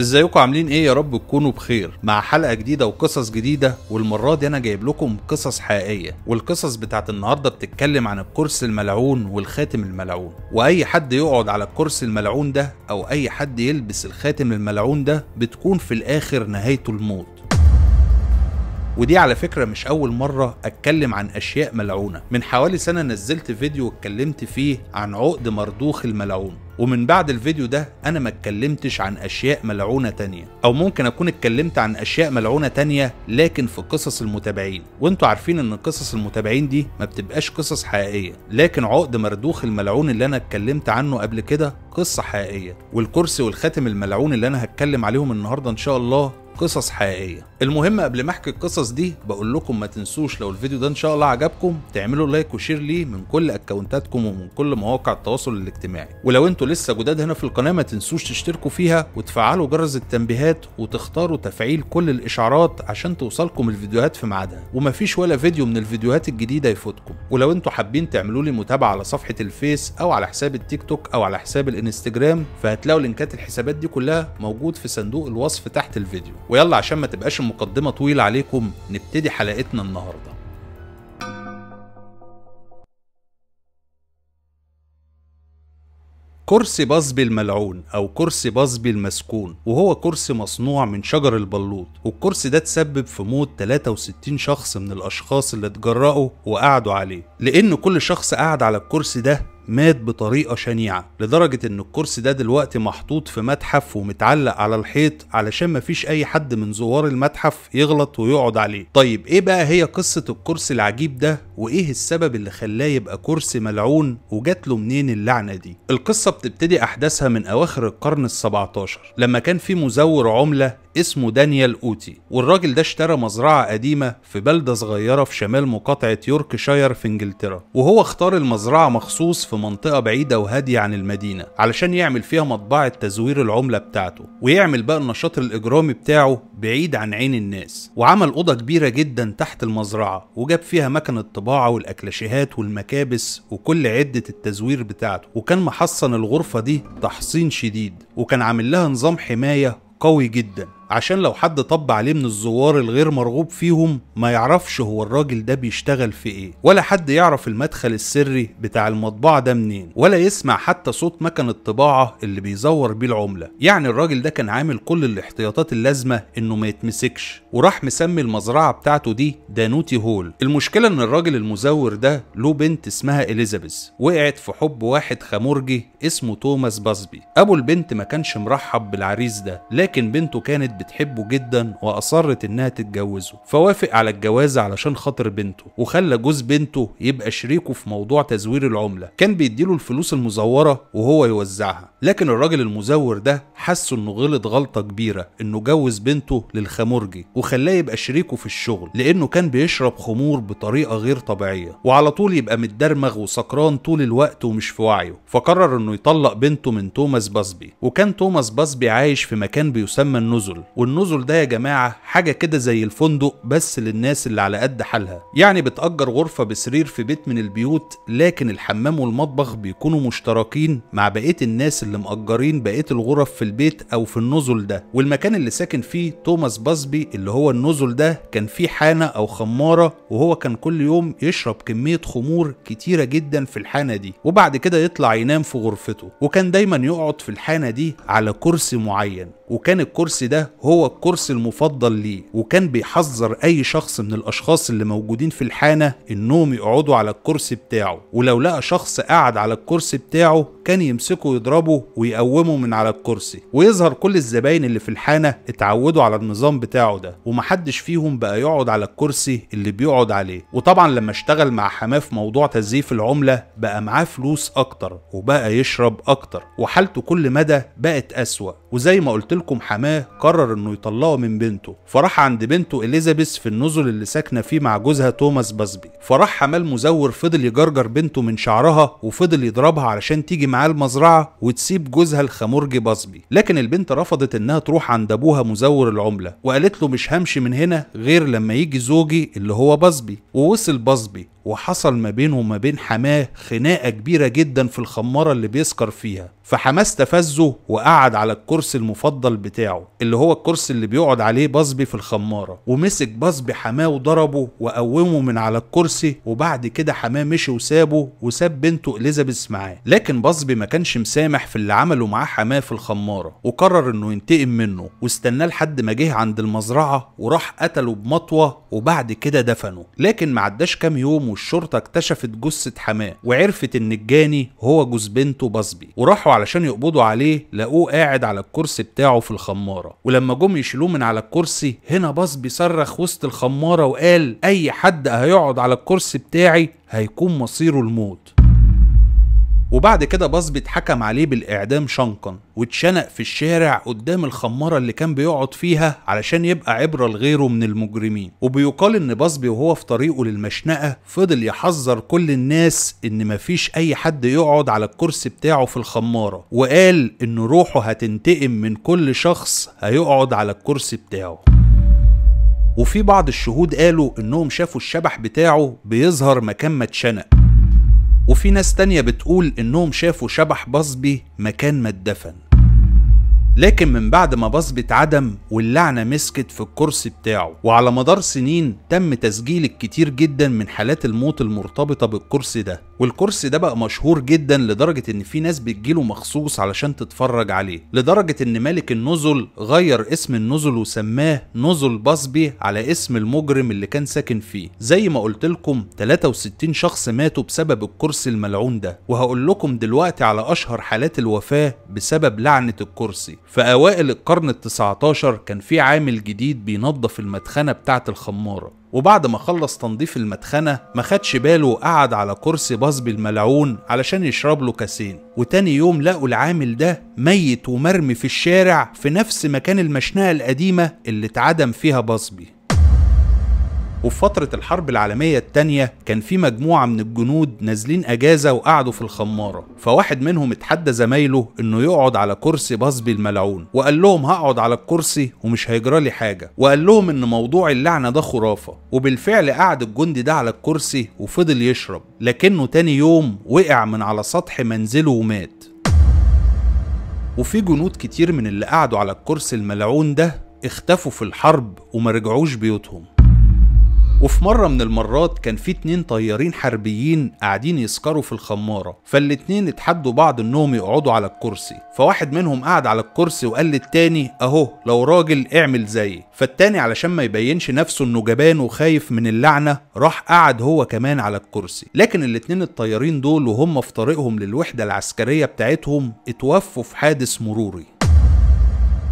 ازيكم عاملين ايه يا رب تكونوا بخير مع حلقه جديده وقصص جديده والمره دي انا جايب لكم قصص حقيقيه والقصص بتاعت النهارده بتتكلم عن الكرسي الملعون والخاتم الملعون واي حد يقعد على الكرسي الملعون ده او اي حد يلبس الخاتم الملعون ده بتكون في الاخر نهايته الموت ودي على فكرة مش أول مرة أتكلم عن أشياء ملعونة من حوالي سنة نزلت فيديو اتكلمت فيه عن عقد مردوخ الملعون ومن بعد الفيديو ده أنا ما اتكلمتش عن أشياء ملعونة تانية أو ممكن أكون اتكلمت عن أشياء ملعونة تانية لكن في قصص المتابعين وانتوا عارفين إن قصص المتابعين دي ما بتبقاش قصص حقيقية لكن عقد مردوخ الملعون اللي أنا اتكلمت عنه قبل كده قصة حقيقية والكرسي والخاتم الملعون اللي أنا هتكلم عليهم النهاردة إن شاء الله قصص حقيقية المهم قبل ما احكي القصص دي بقول لكم ما تنسوش لو الفيديو ده ان شاء الله عجبكم تعملوا لايك وشير ليه من كل اكونتاتكم ومن كل مواقع التواصل الاجتماعي ولو انتوا لسه جداد هنا في القناه ما تنسوش تشتركوا فيها وتفعلوا جرس التنبيهات وتختاروا تفعيل كل الاشعارات عشان توصلكم الفيديوهات في ميعادها ومفيش ولا فيديو من الفيديوهات الجديده يفوتكم ولو انتوا حابين تعملوا لي متابعه على صفحه الفيس او على حساب التيك توك او على حساب الانستجرام فهتلاقوا لينكات الحسابات دي كلها موجود في صندوق الوصف تحت الفيديو ويلا عشان ما تبقاش مقدمة طويلة عليكم نبتدي حلقتنا النهاردة كرسي بازبي الملعون أو كرسي بازبي المسكون وهو كرسي مصنوع من شجر البلوط والكرسي ده تسبب في موت 63 شخص من الأشخاص اللي اتجرأوا وقعدوا عليه لأن كل شخص قعد على الكرسي ده مات بطريقة شنيعة لدرجة ان الكرسي ده دلوقتي محطوط في متحف ومتعلق على الحيط علشان مفيش اي حد من زوار المتحف يغلط ويقعد عليه طيب ايه بقى هي قصة الكرسي العجيب ده وايه السبب اللي خلاه يبقى كرسي ملعون وجات له منين اللعنه دي القصه بتبتدي احداثها من اواخر القرن ال17 لما كان في مزور عمله اسمه دانيال اوتي والراجل ده اشترى مزرعه قديمه في بلده صغيره في شمال مقاطعه يوركشاير في انجلترا وهو اختار المزرعه مخصوص في منطقه بعيده وهاديه عن المدينه علشان يعمل فيها مطبعه تزوير العمله بتاعته ويعمل بقى النشاط الاجرامي بتاعه بعيد عن عين الناس وعمل اوضه كبيره جدا تحت المزرعه وجاب فيها مكنه طباعه الطباعة والأكلاشيهات والمكابس وكل عدة التزوير بتاعته وكان محصن الغرفة دي تحصين شديد وكان عامل لها نظام حماية قوي جدا عشان لو حد طب عليه من الزوار الغير مرغوب فيهم ما يعرفش هو الراجل ده بيشتغل في ايه ولا حد يعرف المدخل السري بتاع المطبعة ده منين ولا يسمع حتى صوت مكن الطباعة اللي بيزور بيه العملة يعني الراجل ده كان عامل كل الاحتياطات اللازمة انه ما يتمسكش وراح مسمي المزرعة بتاعته دي دانوتي هول المشكلة ان الراجل المزور ده له بنت اسمها اليزابيث وقعت في حب واحد خمرجي اسمه توماس باسبي ابو البنت ما كانش مرحب بالعريس ده لكن بنته كانت بتحبه جدا واصرت انها تتجوزه فوافق على الجواز علشان خاطر بنته وخلى جوز بنته يبقى شريكه في موضوع تزوير العمله كان بيديله الفلوس المزوره وهو يوزعها لكن الراجل المزور ده حس انه غلط غلطه كبيره انه جوز بنته للخمرجي وخلاه يبقى شريكه في الشغل لانه كان بيشرب خمور بطريقه غير طبيعيه وعلى طول يبقى متدرمغ وسكران طول الوقت ومش في وعيه فقرر انه يطلق بنته من توماس باسبي وكان توماس باسبي عايش في مكان بيسمى النزل والنزل ده يا جماعه حاجه كده زي الفندق بس للناس اللي على قد حالها يعني بتأجر غرفه بسرير في بيت من البيوت لكن الحمام والمطبخ بيكونوا مشتركين مع بقيه الناس اللي مأجرين بقيه الغرف في البيت او في النزل ده والمكان اللي ساكن فيه توماس باسبي اللي هو النزل ده كان فيه حانه او خماره وهو كان كل يوم يشرب كميه خمور كتيره جدا في الحانه دي وبعد كده يطلع ينام في غرفته وكان دايما يقعد في الحانه دي على كرسي معين وكان الكرسي ده هو الكرسي المفضل ليه وكان بيحذر اي شخص من الاشخاص اللي موجودين في الحانه انهم يقعدوا على الكرسي بتاعه ولو لقى شخص قعد على الكرسي بتاعه كان يمسكه يضربه ويقومه من على الكرسي ويظهر كل الزباين اللي في الحانه اتعودوا على النظام بتاعه ده ومحدش فيهم بقى يقعد على الكرسي اللي بيقعد عليه وطبعا لما اشتغل مع حماه في موضوع تزييف العمله بقى معاه فلوس اكتر وبقى يشرب اكتر وحالته كل مدى بقت اسوا وزي ما قلت لكم حماه قرر قرر انه يطلقه من بنته فراح عند بنته اليزابيث في النزل اللي ساكنه فيه مع جوزها توماس باسبي فراح حمال مزور فضل يجرجر بنته من شعرها وفضل يضربها علشان تيجي معاه المزرعه وتسيب جوزها الخمرجي باسبي لكن البنت رفضت انها تروح عند ابوها مزور العمله وقالت له مش همشي من هنا غير لما يجي زوجي اللي هو باسبي ووصل باسبي وحصل ما بينه وما بين حماه خناقة كبيرة جدا في الخمارة اللي بيسكر فيها فحماه استفزه وقعد على الكرسي المفضل بتاعه اللي هو الكرسي اللي بيقعد عليه بصبي في الخمارة ومسك بصبي حماه وضربه وقومه من على الكرسي وبعد كده حماه مشي وسابه وساب بنته اليزابيث معاه لكن بصبي ما كانش مسامح في اللي عمله معاه حماه في الخمارة وقرر انه ينتقم منه واستناه لحد ما جه عند المزرعة وراح قتله بمطوة وبعد كده دفنه لكن ما عداش كام يوم والشرطة اكتشفت جثة حماه وعرفت ان الجاني هو جوز بنته بصبي وراحوا علشان يقبضوا عليه لقوه قاعد على الكرسي بتاعه في الخمارة ولما جم يشيلوه من على الكرسي هنا بصبي صرخ وسط الخمارة وقال اي حد هيقعد على الكرسي بتاعي هيكون مصيره الموت وبعد كده باص اتحكم عليه بالإعدام شنقا واتشنق في الشارع قدام الخمارة اللي كان بيقعد فيها علشان يبقى عبرة لغيره من المجرمين وبيقال إن باص وهو في طريقه للمشنقة فضل يحذر كل الناس إن مفيش أي حد يقعد على الكرسي بتاعه في الخمارة وقال إن روحه هتنتقم من كل شخص هيقعد على الكرسي بتاعه وفي بعض الشهود قالوا إنهم شافوا الشبح بتاعه بيظهر مكان ما اتشنق وفي ناس تانية بتقول إنهم شافوا شبح بصبي مكان ما اتدفن لكن من بعد ما بصبي اتعدم واللعنة مسكت في الكرسي بتاعه وعلى مدار سنين تم تسجيل الكتير جدا من حالات الموت المرتبطة بالكرسي ده والكرسي ده بقى مشهور جدا لدرجة ان في ناس بتجيله مخصوص علشان تتفرج عليه لدرجة ان مالك النزل غير اسم النزل وسماه نزل بصبي على اسم المجرم اللي كان ساكن فيه زي ما قلت لكم 63 شخص ماتوا بسبب الكرسي الملعون ده وهقول لكم دلوقتي على اشهر حالات الوفاة بسبب لعنة الكرسي في اوائل القرن ال 19 كان في عامل جديد بينظف المدخنة بتاعة الخمارة وبعد ما خلص تنظيف المدخنة ما خدش باله وقعد على كرسي باصب الملعون علشان يشرب له كاسين وتاني يوم لقوا العامل ده ميت ومرمي في الشارع في نفس مكان المشنقة القديمة اللي اتعدم فيها باصبي وفي فترة الحرب العالمية التانية كان في مجموعة من الجنود نازلين أجازة وقعدوا في الخمارة فواحد منهم اتحدى زمايله إنه يقعد على كرسي باصبي الملعون وقال لهم هقعد على الكرسي ومش هيجرالي حاجة وقال لهم إن موضوع اللعنة ده خرافة وبالفعل قعد الجندي ده على الكرسي وفضل يشرب لكنه تاني يوم وقع من على سطح منزله ومات وفي جنود كتير من اللي قعدوا على الكرسي الملعون ده اختفوا في الحرب وما رجعوش بيوتهم وفي مرة من المرات كان في اتنين طيارين حربيين قاعدين يسكروا في الخمارة فالاتنين اتحدوا بعض انهم يقعدوا على الكرسي فواحد منهم قعد على الكرسي وقال للتاني اهو لو راجل اعمل زيي فالتاني علشان ما يبينش نفسه انه جبان وخايف من اللعنة راح قعد هو كمان على الكرسي لكن الاتنين الطيارين دول وهم في طريقهم للوحدة العسكرية بتاعتهم اتوفوا في حادث مروري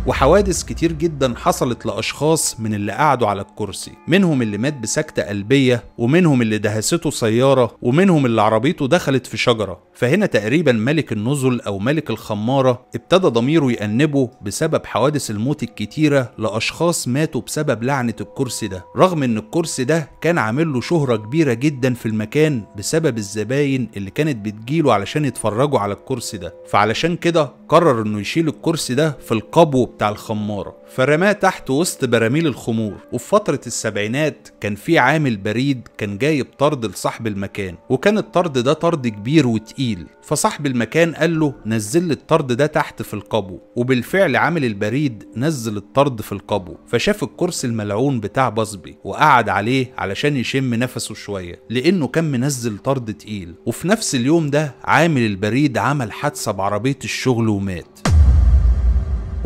وحوادث كتير جدا حصلت لأشخاص من اللي قعدوا على الكرسي منهم اللي مات بسكتة قلبية ومنهم اللي دهسته سيارة ومنهم اللي عربيته دخلت في شجرة فهنا تقريبا ملك النزل أو ملك الخمارة ابتدى ضميره يأنبه بسبب حوادث الموت الكتيرة لأشخاص ماتوا بسبب لعنة الكرسي ده رغم ان الكرسي ده كان عامل له شهرة كبيرة جدا في المكان بسبب الزباين اللي كانت بتجيله علشان يتفرجوا على الكرسي ده فعلشان كده قرر انه يشيل الكرسي ده في القبو بتاع الخمارة فرماه تحت وسط براميل الخمور وفي فترة السبعينات كان في عامل بريد كان جايب طرد لصاحب المكان وكان الطرد ده طرد كبير وتقيل فصاحب المكان قال له نزل الطرد ده تحت في القبو وبالفعل عامل البريد نزل الطرد في القبو فشاف الكرسي الملعون بتاع بصبي وقعد عليه علشان يشم نفسه شوية لأنه كان منزل طرد تقيل وفي نفس اليوم ده عامل البريد عمل حادثة بعربية الشغل ومات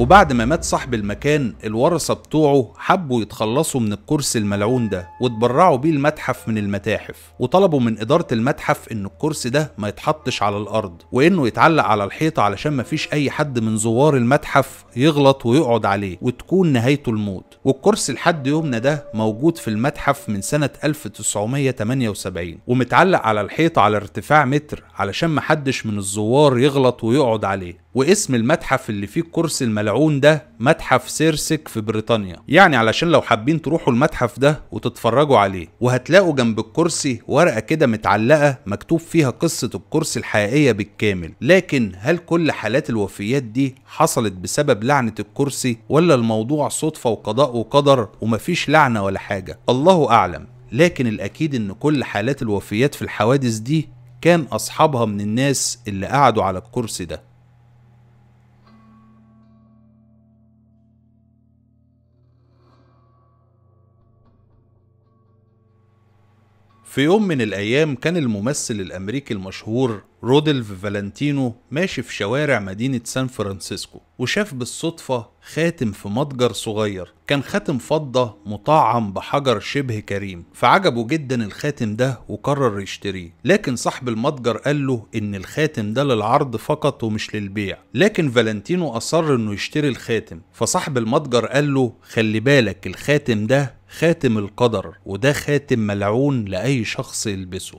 وبعد ما مات صاحب المكان الورثة بتوعه حبوا يتخلصوا من الكرسي الملعون ده وتبرعوا بيه المتحف من المتاحف وطلبوا من إدارة المتحف إن الكرسي ده ما يتحطش على الأرض وإنه يتعلق على الحيطة علشان ما فيش أي حد من زوار المتحف يغلط ويقعد عليه وتكون نهايته الموت والكرسي لحد يومنا ده موجود في المتحف من سنة 1978 ومتعلق على الحيطة على ارتفاع متر علشان محدش من الزوار يغلط ويقعد عليه واسم المتحف اللي فيه الكرسي الملعون ده متحف سيرسك في بريطانيا يعني علشان لو حابين تروحوا المتحف ده وتتفرجوا عليه وهتلاقوا جنب الكرسي ورقة كده متعلقة مكتوب فيها قصة الكرسي الحقيقية بالكامل لكن هل كل حالات الوفيات دي حصلت بسبب لعنة الكرسي ولا الموضوع صدفة وقضاء وقدر ومفيش لعنة ولا حاجة الله أعلم لكن الأكيد إن كل حالات الوفيات في الحوادث دي كان أصحابها من الناس اللي قعدوا على الكرسي ده في يوم من الأيام كان الممثل الأمريكي المشهور رودلف فالنتينو ماشي في شوارع مدينة سان فرانسيسكو وشاف بالصدفة خاتم في متجر صغير كان خاتم فضة مطعم بحجر شبه كريم فعجبه جدا الخاتم ده وقرر يشتريه لكن صاحب المتجر قال له إن الخاتم ده للعرض فقط ومش للبيع لكن فالنتينو أصر إنه يشتري الخاتم فصاحب المتجر قال له خلي بالك الخاتم ده خاتم القدر وده خاتم ملعون لأي شخص يلبسه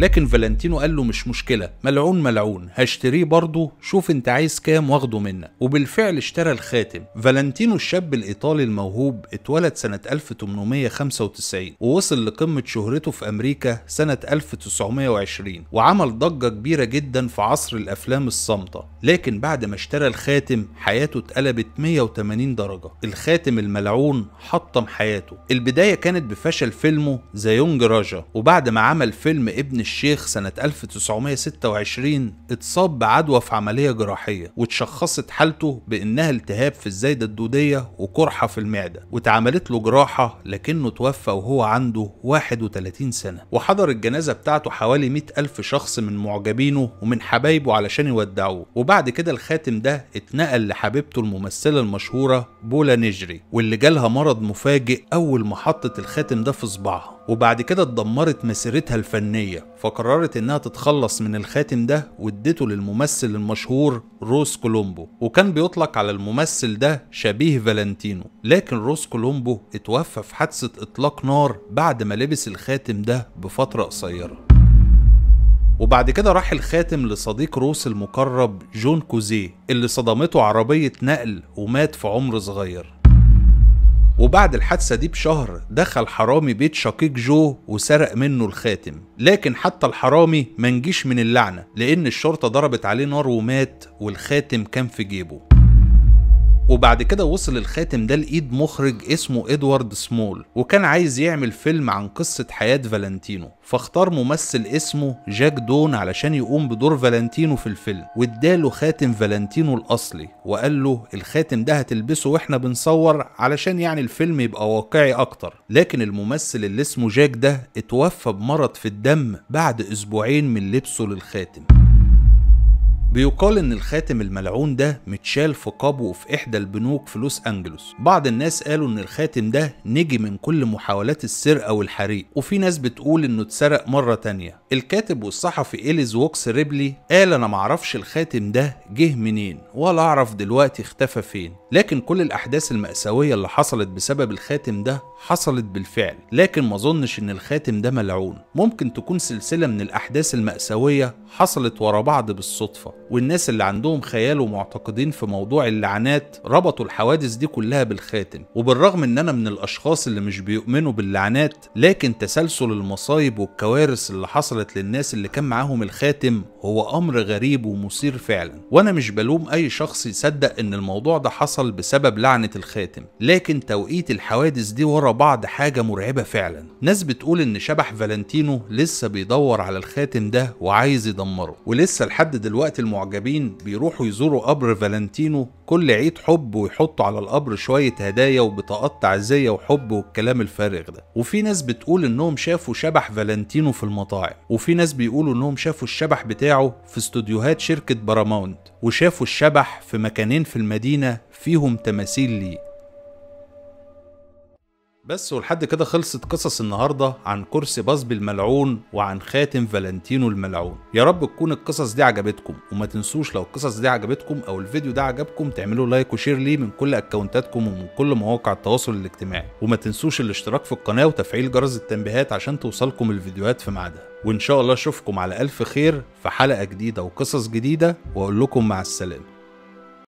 لكن فالنتينو قال له مش مشكله ملعون ملعون هشتريه برضه شوف انت عايز كام واخده منك وبالفعل اشترى الخاتم فالنتينو الشاب الايطالي الموهوب اتولد سنه 1895 ووصل لقمه شهرته في امريكا سنه 1920 وعمل ضجه كبيره جدا في عصر الافلام الصامته لكن بعد ما اشترى الخاتم حياته اتقلبت 180 درجه الخاتم الملعون حطم حياته البدايه كانت بفشل فيلمه ذا يونج راجا وبعد ما عمل فيلم ابن الشيخ سنة 1926 اتصاب بعدوى في عملية جراحية وتشخصت حالته بإنها التهاب في الزايدة الدودية وقرحة في المعدة واتعملت له جراحة لكنه توفى وهو عنده 31 سنة وحضر الجنازة بتاعته حوالي 100 ألف شخص من معجبينه ومن حبايبه علشان يودعوه وبعد كده الخاتم ده اتنقل لحبيبته الممثلة المشهورة بولا نجري واللي جالها مرض مفاجئ أول ما حطت الخاتم ده في صباعها وبعد كده اتدمرت مسيرتها الفنية فقررت انها تتخلص من الخاتم ده وادته للممثل المشهور روس كولومبو وكان بيطلق على الممثل ده شبيه فالنتينو لكن روس كولومبو اتوفى في حادثة اطلاق نار بعد ما لبس الخاتم ده بفترة قصيرة وبعد كده راح الخاتم لصديق روس المقرب جون كوزيه اللي صدمته عربية نقل ومات في عمر صغير وبعد الحادثة دي بشهر دخل حرامي بيت شقيق جو وسرق منه الخاتم لكن حتى الحرامي منجيش من اللعنة لأن الشرطة ضربت عليه نار ومات والخاتم كان في جيبه وبعد كده وصل الخاتم ده لإيد مخرج اسمه إدوارد سمول وكان عايز يعمل فيلم عن قصة حياة فالنتينو فاختار ممثل اسمه جاك دون علشان يقوم بدور فالنتينو في الفيلم واداله خاتم فالنتينو الأصلي وقال له الخاتم ده هتلبسه واحنا بنصور علشان يعني الفيلم يبقى واقعي أكتر لكن الممثل اللي اسمه جاك ده اتوفى بمرض في الدم بعد أسبوعين من لبسه للخاتم بيقال ان الخاتم الملعون ده متشال في قبو في احدى البنوك في لوس انجلوس بعض الناس قالوا ان الخاتم ده نجي من كل محاولات السرقه والحريق وفي ناس بتقول انه اتسرق مره تانية الكاتب والصحفي إليز ووكس ريبلي قال انا معرفش الخاتم ده جه منين ولا اعرف دلوقتي اختفى فين لكن كل الاحداث المأساويه اللي حصلت بسبب الخاتم ده حصلت بالفعل لكن ما اظنش ان الخاتم ده ملعون ممكن تكون سلسله من الاحداث المأساويه حصلت ورا بعض بالصدفه والناس اللي عندهم خيال ومعتقدين في موضوع اللعنات ربطوا الحوادث دي كلها بالخاتم وبالرغم ان انا من الاشخاص اللي مش بيؤمنوا باللعنات لكن تسلسل المصايب والكوارث اللي حصلت للناس اللي كان معاهم الخاتم هو امر غريب ومثير فعلا وانا مش بلوم اي شخص يصدق ان الموضوع ده حصل بسبب لعنة الخاتم لكن توقيت الحوادث دي ورا بعض حاجة مرعبة فعلا ناس بتقول ان شبح فالنتينو لسه بيدور على الخاتم ده وعايز يدمره ولسه لحد دلوقتي المعارضة المعجبين بيروحوا يزوروا قبر فالنتينو كل عيد حب ويحطوا على القبر شوية هدايا وبطاقات تعزية وحب والكلام الفارغ ده وفي ناس بتقول انهم شافوا شبح فالنتينو في المطاعم وفي ناس بيقولوا انهم شافوا الشبح بتاعه في استوديوهات شركة باراماونت وشافوا الشبح في مكانين في المدينة فيهم تماثيل ليه بس ولحد كده خلصت قصص النهارده عن كرسي بصبي الملعون وعن خاتم فالنتينو الملعون يا رب تكون القصص دي عجبتكم وما تنسوش لو القصص دي عجبتكم او الفيديو ده عجبكم تعملوا لايك وشير ليه من كل اكونتاتكم ومن كل مواقع التواصل الاجتماعي وما تنسوش الاشتراك في القناه وتفعيل جرس التنبيهات عشان توصلكم الفيديوهات في ميعادها وان شاء الله اشوفكم على الف خير في حلقه جديده وقصص جديده واقول لكم مع السلامه